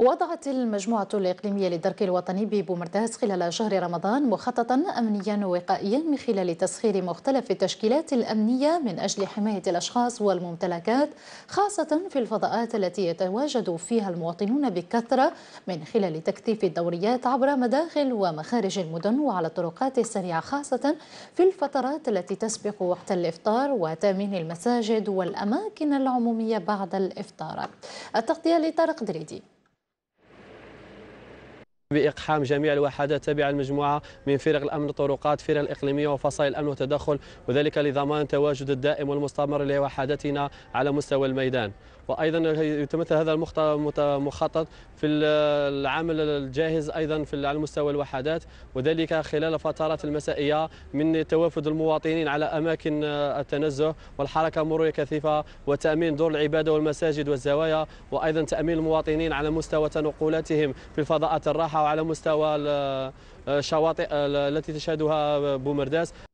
وضعت المجموعة الإقليمية للدرك الوطني ببومرداس خلال شهر رمضان مخططا أمنيا وقائيا من خلال تسخير مختلف التشكيلات الأمنية من أجل حماية الأشخاص والممتلكات خاصة في الفضاءات التي يتواجد فيها المواطنون بكثرة من خلال تكثيف الدوريات عبر مداخل ومخارج المدن وعلى الطرقات السريعة خاصة في الفترات التي تسبق وقت الإفطار وتأمين المساجد والأماكن العمومية بعد الإفطار التغطية لطارق دريدي بإقحام جميع الوحدات تابعة المجموعة من فرق الأمن الطرقات فرق الإقليمية وفصائل الأمن والتدخل وذلك لضمان التواجد الدائم والمستمر لوحداتنا على مستوى الميدان وأيضا يتمثل هذا المخطط في العمل الجاهز أيضا في على مستوى الوحدات وذلك خلال الفترات المسائية من توافد المواطنين على أماكن التنزه والحركة المروريه كثيفة وتأمين دور العبادة والمساجد والزوايا وأيضا تأمين المواطنين على مستوى تنقلاتهم في الفضاءات الراحة الصحه وعلى مستوى الشواطئ آه، التي تشهدها بومرداس